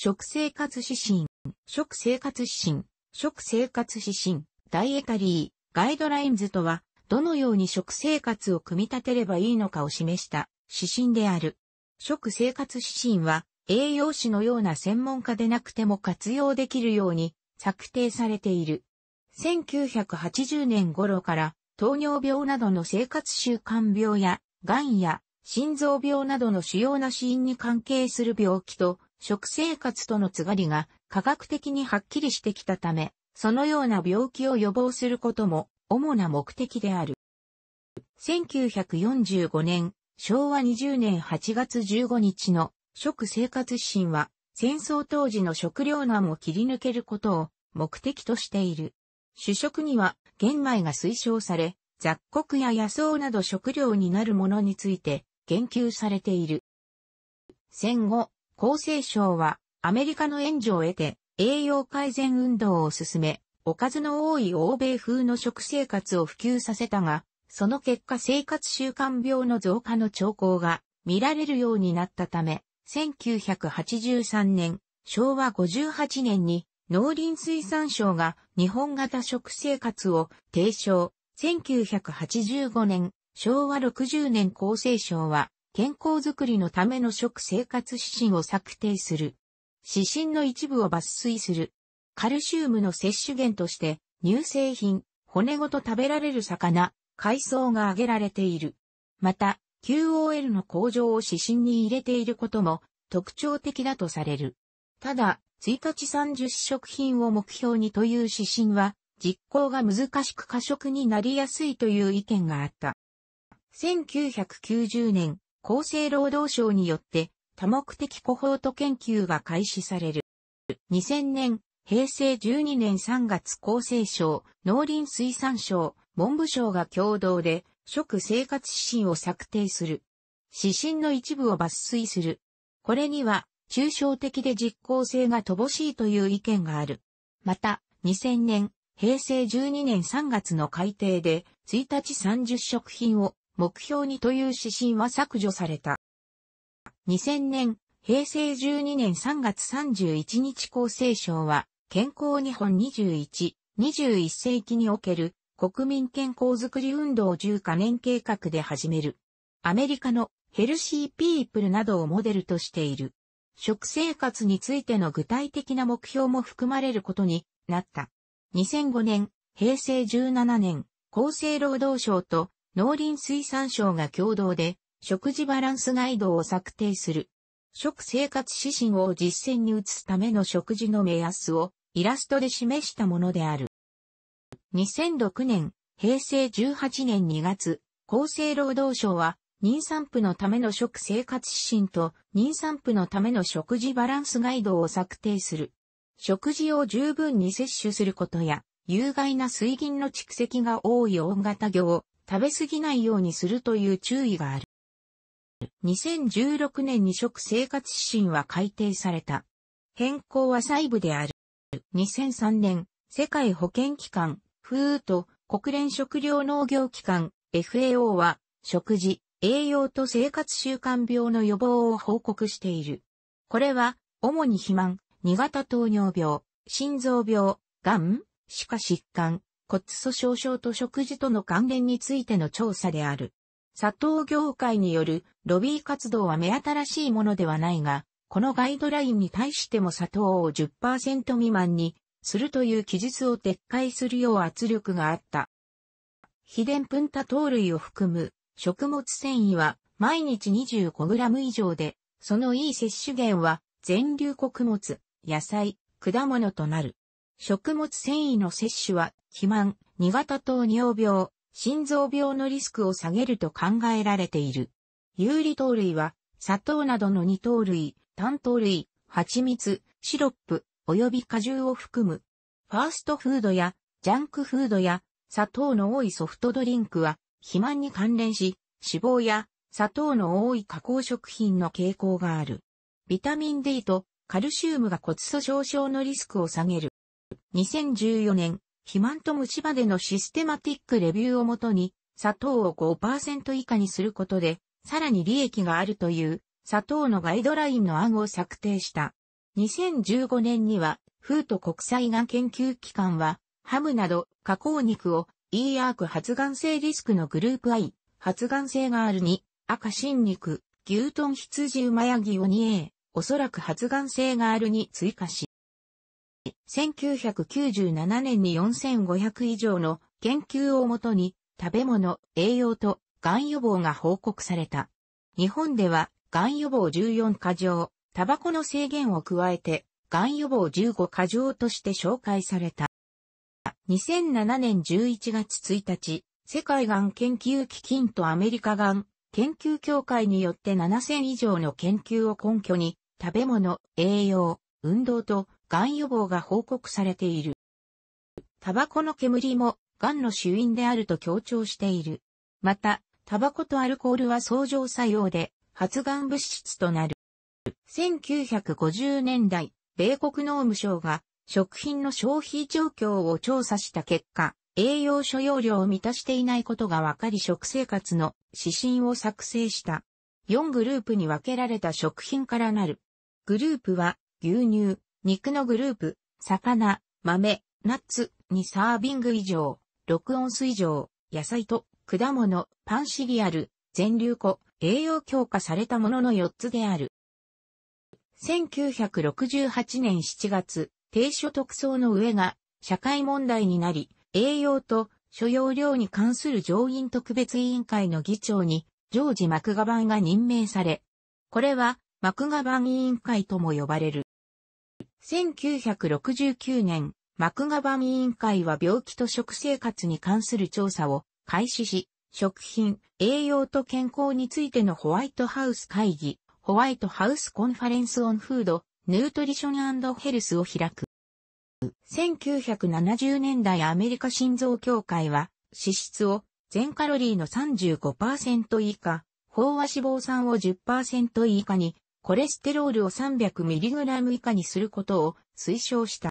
食生活指針、食生活指針、食生活指針、ダイエタリー、ガイドラインズとは、どのように食生活を組み立てればいいのかを示した指針である。食生活指針は、栄養士のような専門家でなくても活用できるように策定されている。1980年頃から糖尿病などの生活習慣病や、癌や心臓病などの主要な死因に関係する病気と食生活とのつがりが科学的にはっきりしてきたため、そのような病気を予防することも主な目的である。1945年、昭和20年8月15日の食生活指針は、戦争当時の食糧難を切り抜けることを目的としている。主食には玄米が推奨され、雑穀や野草など食料になるものについて言及されている。戦後、厚生省はアメリカの援助を得て栄養改善運動を進め、おかずの多い欧米風の食生活を普及させたが、その結果生活習慣病の増加の兆候が見られるようになったため、1983年、昭和58年に農林水産省が日本型食生活を提唱。1985年、昭和60年厚生省は健康づくりのための食生活指針を策定する。指針の一部を抜粋する。カルシウムの摂取源として、乳製品、骨ごと食べられる魚、海藻が挙げられている。また、QOL の向上を指針に入れていることも特徴的だとされる。ただ、1日30食品を目標にという指針は、実行が難しく過食になりやすいという意見があった。1990年、厚生労働省によって多目的コホート研究が開始される。2000年、平成12年3月厚生省、農林水産省、文部省が共同で食生活指針を策定する。指針の一部を抜粋する。これには、抽象的で実効性が乏しいという意見がある。また、2000年、平成12年3月の改定で、1日30食品を目標にという指針は削除された。2000年、平成12年3月31日厚生省は、健康日本21、21世紀における国民健康づくり運動10カ年計画で始める。アメリカのヘルシーピープルなどをモデルとしている。食生活についての具体的な目標も含まれることになった。2005年、平成17年、厚生労働省と農林水産省が共同で食事バランスガイドを策定する。食生活指針を実践に移すための食事の目安をイラストで示したものである。2006年、平成18年2月、厚生労働省は妊産婦のための食生活指針と妊産婦のための食事バランスガイドを策定する。食事を十分に摂取することや、有害な水銀の蓄積が多い大型魚を食べ過ぎないようにするという注意がある。2016年に食生活指針は改定された。変更は細部である。2003年、世界保健機関、フーと国連食糧農業機関、FAO は、食事、栄養と生活習慣病の予防を報告している。これは、主に肥満、2型糖尿病、心臓病、癌、歯科疾患、骨粗鬆症と食事との関連についての調査である。砂糖業界によるロビー活動は目新しいものではないが、このガイドラインに対しても砂糖を10%未満にするという記述を撤回するよう圧力があった。非伝プンタ多糖類を含む食物繊維は毎日 25g 以上で、そのいい摂取源は全粒穀物、野菜、果物となる。食物繊維の摂取は、肥満、2型糖尿病、心臓病のリスクを下げると考えられている。有利糖類は、砂糖などの二糖類、単糖類、蜂蜜、シロップ、及び果汁を含む。ファーストフードや、ジャンクフードや、砂糖の多いソフトドリンクは、肥満に関連し、脂肪や、砂糖の多い加工食品の傾向がある。ビタミン D とカルシウムが骨粗鬆症のリスクを下げる。2014年、肥満と虫歯でのシステマティックレビューをもとに、砂糖を5%以下にすることで、さらに利益があるという、砂糖のガイドラインの案を策定した。2015年には、フート国際が研究機関は、ハムなど加工肉を e アーク発がん性リスクのグループ I、発がん性がある2、赤新肉、牛豚羊馬やギオニ A、おそらく発がん性があるに追加し、1997年に4500以上の研究をもとに食べ物、栄養とがん予防が報告された。日本ではがん予防14過剰、タバコの制限を加えてがん予防15過剰として紹介された。2007年11月1日、世界がん研究基金とアメリカがん研究協会によって7000以上の研究を根拠に食べ物、栄養、運動と、がん予防が報告されている。タバコの煙も、がんの主因であると強調している。また、タバコとアルコールは相乗作用で、発がん物質となる。1950年代、米国農務省が、食品の消費状況を調査した結果、栄養所要量を満たしていないことが分かり食生活の指針を作成した。4グループに分けられた食品からなる。グループは牛乳、肉のグループ、魚、豆、ナッツにサービング以上、6オンス以上、野菜と果物、パンシリアル、全粒粉、栄養強化されたものの4つである。1968年7月、低所得層の上が社会問題になり、栄養と所要量に関する上院特別委員会の議長に、ジョージ・マクガバンが任命され、これはマクガバン委員会とも呼ばれる。1969年、マクガバン委員会は病気と食生活に関する調査を開始し、食品、栄養と健康についてのホワイトハウス会議、ホワイトハウスコンファレンスオンフード、ヌートリションヘルスを開く。1970年代アメリカ心臓協会は、脂質を全カロリーの35%以下、飽和脂肪酸を10%以下にコレステロールを 300mg 以下にすることを推奨した。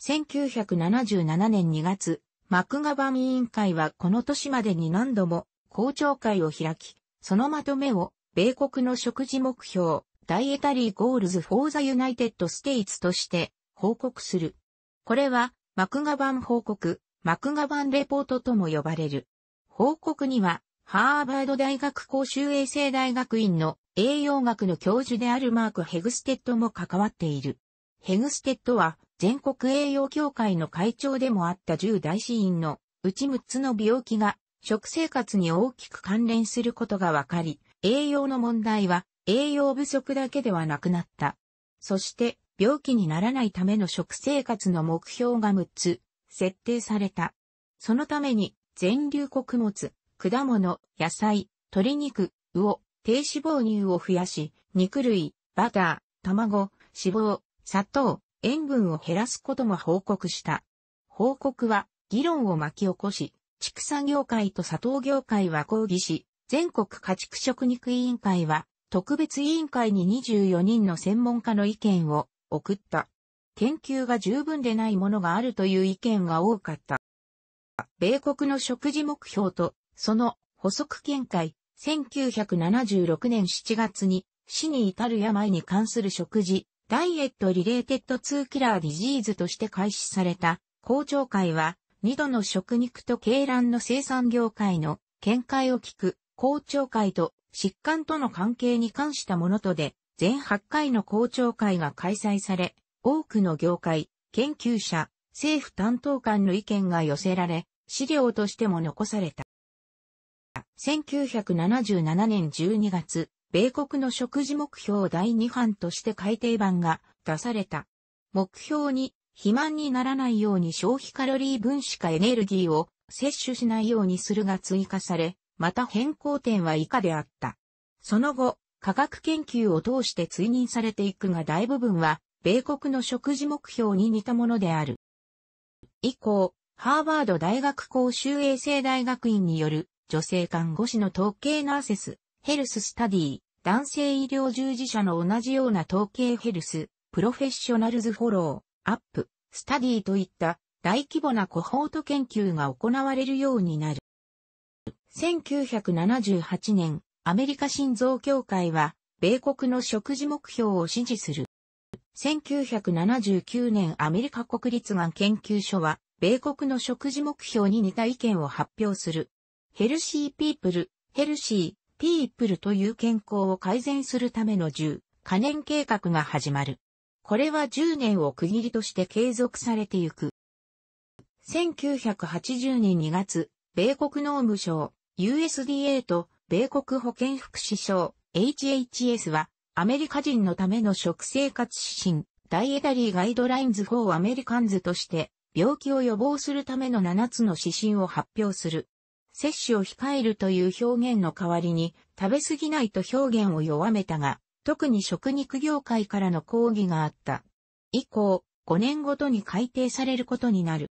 1977年2月、マクガバン委員会はこの年までに何度も公聴会を開き、そのまとめを米国の食事目標、ダイエタリーゴールズ・フォーザ・ユナイテッド・ステイツとして報告する。これは、マクガバン報告、マクガバンレポートとも呼ばれる。報告には、ハーバード大学公衆衛生大学院の栄養学の教授であるマーク・ヘグステッドも関わっている。ヘグステッドは全国栄養協会の会長でもあった10大死因のうち6つの病気が食生活に大きく関連することが分かり、栄養の問題は栄養不足だけではなくなった。そして病気にならないための食生活の目標が6つ設定された。そのために全粒穀物、果物、野菜、鶏肉、魚、低脂肪乳を増やし、肉類、バター、卵、脂肪、砂糖、塩分を減らすことも報告した。報告は議論を巻き起こし、畜産業界と砂糖業界は抗議し、全国家畜食肉委員会は特別委員会に24人の専門家の意見を送った。研究が十分でないものがあるという意見が多かった。米国の食事目標とその補足見解、1976年7月に死に至る病に関する食事、ダイエットリレーテッド2キラーディジーズとして開始された公聴会は、二度の食肉と鶏卵の生産業界の見解を聞く公聴会と疾患との関係に関したものとで、全8回の公聴会が開催され、多くの業界、研究者、政府担当官の意見が寄せられ、資料としても残された。1977年12月、米国の食事目標第2版として改定版が出された。目標に肥満にならないように消費カロリー分子かエネルギーを摂取しないようにするが追加され、また変更点は以下であった。その後、科学研究を通して追認されていくが大部分は、米国の食事目標に似たものである。以降、ハーバード大学公衆衛生大学院による女性看護師の統計ナーセス、ヘルススタディ、男性医療従事者の同じような統計ヘルス、プロフェッショナルズフォロー、アップ、スタディといった大規模なコホート研究が行われるようになる。1978年、アメリカ心臓協会は、米国の食事目標を支持する。1979年アメリカ国立がん研究所は、米国の食事目標に似た意見を発表する。ヘルシーピープル、ヘルシー、ピープルという健康を改善するための10、可燃計画が始まる。これは10年を区切りとして継続されていく。1980年2月、米国農務省、USDA と米国保健福祉省、HHS は、アメリカ人のための食生活指針、ダイエタリーガイドラインズ・4アメリカンズとして、病気を予防するための7つの指針を発表する。摂取を控えるという表現の代わりに、食べ過ぎないと表現を弱めたが、特に食肉業界からの抗議があった。以降、5年ごとに改定されることになる。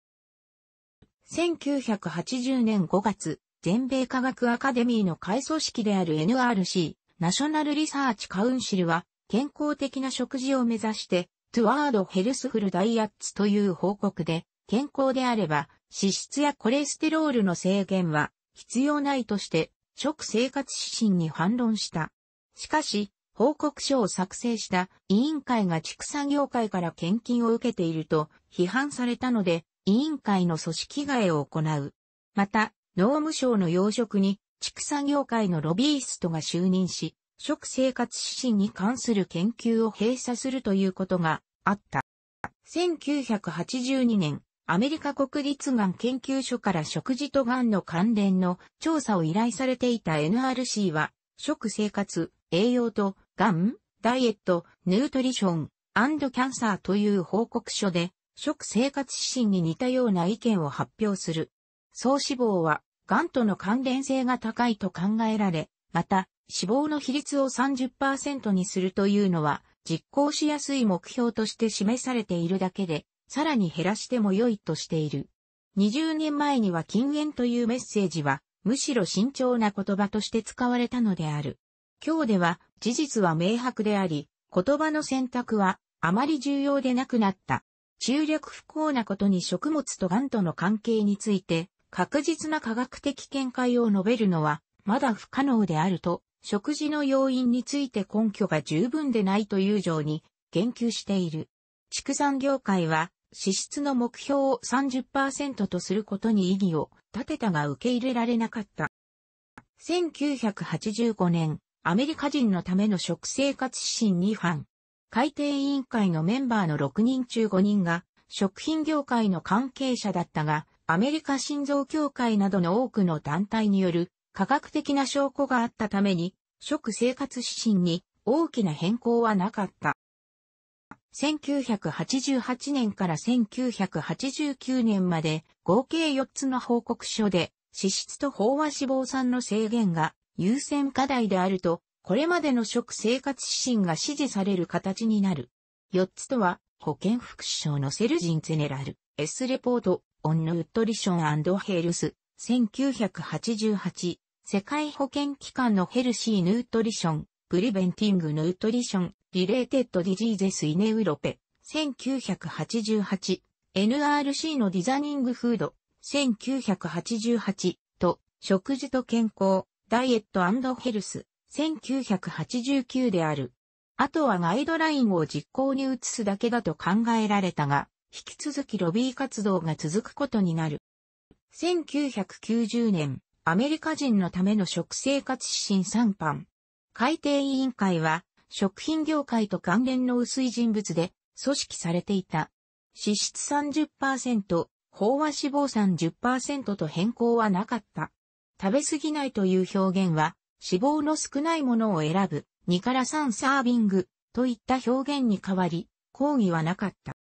1980年5月、全米科学アカデミーの会組織である NRC、ナショナルリサーチカウンシルは、健康的な食事を目指して、トゥワードヘルスフルダイアッツという報告で、健康であれば、脂質やコレステロールの制限は必要ないとして、食生活指針に反論した。しかし、報告書を作成した委員会が畜産業界から献金を受けていると批判されたので、委員会の組織替えを行う。また、農務省の要職に畜産業界のロビーストが就任し、食生活指針に関する研究を閉鎖するということがあった。1982年、アメリカ国立がん研究所から食事とがんの関連の調査を依頼されていた NRC は、食生活、栄養と、がん、ダイエット、ヌートリション、アンドキャンサーという報告書で、食生活指針に似たような意見を発表する。総脂肪は、がんとの関連性が高いと考えられ、また、死亡の比率を30%にするというのは、実行しやすい目標として示されているだけで、さらに減らしても良いとしている。20年前には禁煙というメッセージは、むしろ慎重な言葉として使われたのである。今日では、事実は明白であり、言葉の選択は、あまり重要でなくなった。中略不幸なことに食物と癌との関係について、確実な科学的見解を述べるのは、まだ不可能であると、食事の要因について根拠が十分でないという上に、言及している。畜産業界は、支出の目標を30%とすることに意義を立てたが受け入れられなかった。1985年、アメリカ人のための食生活指針に反。改定委員会のメンバーの6人中5人が食品業界の関係者だったが、アメリカ心臓協会などの多くの団体による科学的な証拠があったために、食生活指針に大きな変更はなかった。1988年から1989年まで合計4つの報告書で脂質と飽和脂肪酸の制限が優先課題であると、これまでの食生活指針が支持される形になる。4つとは、保健福祉省のセルジンゼネラル、S レポート、オンヌートリションヘルス、1988、世界保健機関のヘルシーヌートリション、プリベンティングヌートリション、Related Diseases in Europe 1988 NRC のディザニングフード1988と食事と健康ダイエットヘルス1989である。あとはガイドラインを実行に移すだけだと考えられたが、引き続きロビー活動が続くことになる。1990年、アメリカ人のための食生活指針3版。改定委員会は、食品業界と関連の薄い人物で組織されていた。脂質30%、飽和脂肪酸10%と変更はなかった。食べ過ぎないという表現は、脂肪の少ないものを選ぶ、2から3サービングといった表現に変わり、抗議はなかった。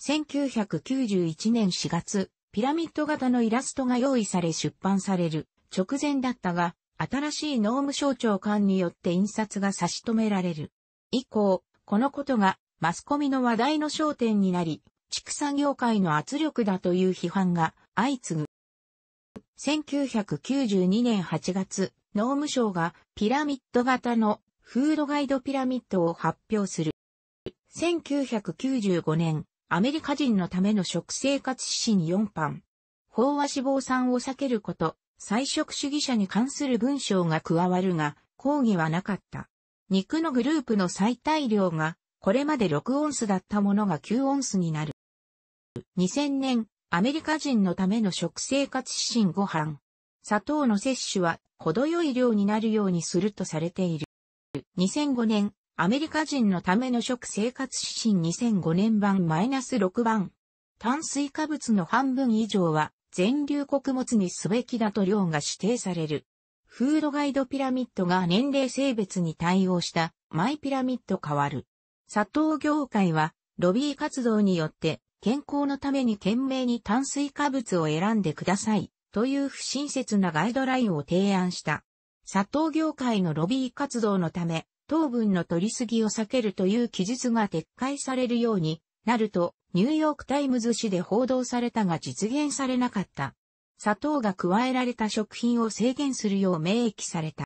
1991年4月、ピラミッド型のイラストが用意され出版される直前だったが、新しい農務省長官によって印刷が差し止められる。以降、このことがマスコミの話題の焦点になり、畜産業界の圧力だという批判が相次ぐ。1992年8月、農務省がピラミッド型のフードガイドピラミッドを発表する。1995年、アメリカ人のための食生活指針4版。飽和脂肪酸を避けること、菜食主義者に関する文章が加わるが、抗議はなかった。肉のグループの最大量が、これまで6オンスだったものが9オンスになる。2000年、アメリカ人のための食生活指針ご飯。砂糖の摂取は程よい量になるようにするとされている。2005年、アメリカ人のための食生活指針2005年版 -6 番。炭水化物の半分以上は全粒穀物にすべきだと量が指定される。フードガイドピラミッドが年齢性別に対応したマイピラミッド変わる。砂糖業界はロビー活動によって健康のために懸命に炭水化物を選んでくださいという不親切なガイドラインを提案した。砂糖業界のロビー活動のため糖分の取りすぎを避けるという記述が撤回されるようになるとニューヨークタイムズ紙で報道されたが実現されなかった。砂糖が加えられた食品を制限するよう明記された。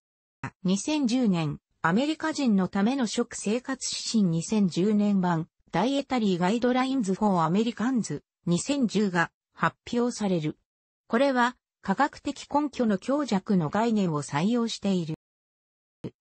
2010年、アメリカ人のための食生活指針2010年版、ダイエタリーガイドラインズ・フォー・アメリカンズ2010が発表される。これは、科学的根拠の強弱の概念を採用している。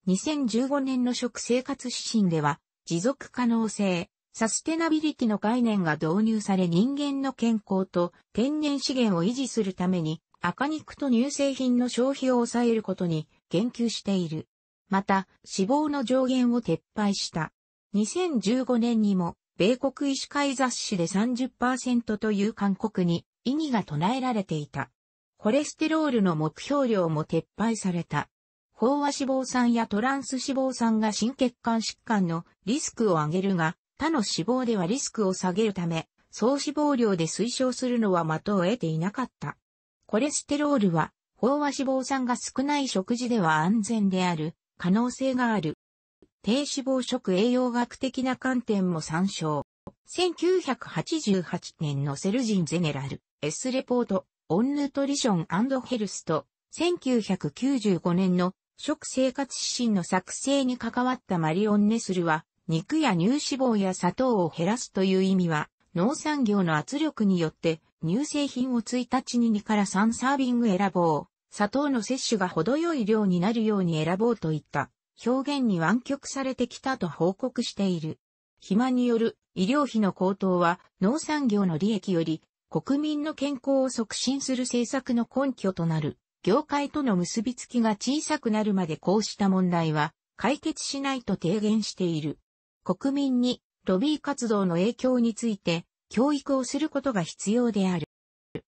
2015年の食生活指針では、持続可能性、サステナビリティの概念が導入され人間の健康と天然資源を維持するために赤肉と乳製品の消費を抑えることに言及している。また、脂肪の上限を撤廃した。2015年にも、米国医師会雑誌で30%という勧告に意義が唱えられていた。コレステロールの目標量も撤廃された。飽和脂肪酸やトランス脂肪酸が心血管疾患のリスクを上げるが、他の死亡ではリスクを下げるため、総死亡量で推奨するのは的を得ていなかった。コレステロールは、飽和脂肪酸が少ない食事では安全である、可能性がある。低脂肪食栄養学的な観点も参照。1988年のセルジンゼネラル、S レポート、オンヌトリションヘルスと、1995年の食生活指針の作成に関わったマリオン・ネスルは、肉や乳脂肪や砂糖を減らすという意味は、農産業の圧力によって乳製品を1日に2から3サービング選ぼう、砂糖の摂取が程よい量になるように選ぼうといった表現に湾曲されてきたと報告している。暇による医療費の高騰は農産業の利益より国民の健康を促進する政策の根拠となる。業界との結びつきが小さくなるまでこうした問題は解決しないと提言している。国民にロビー活動の影響について教育をすることが必要である。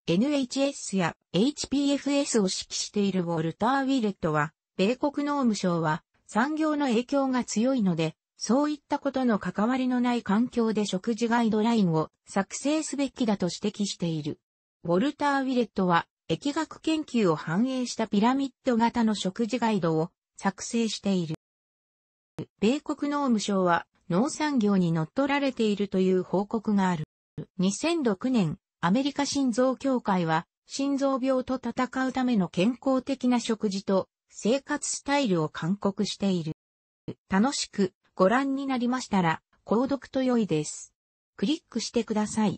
NHS や HPFS を指揮しているウォルター・ウィレットは、米国農務省は産業の影響が強いので、そういったことの関わりのない環境で食事ガイドラインを作成すべきだと指摘している。ウォルター・ウィレットは、疫学研究を反映したピラミッド型の食事ガイドを作成している。米国農務省は農産業に乗っ取られているという報告がある。2006年、アメリカ心臓協会は、心臓病と戦うための健康的な食事と生活スタイルを勧告している。楽しくご覧になりましたら、購読と良いです。クリックしてください。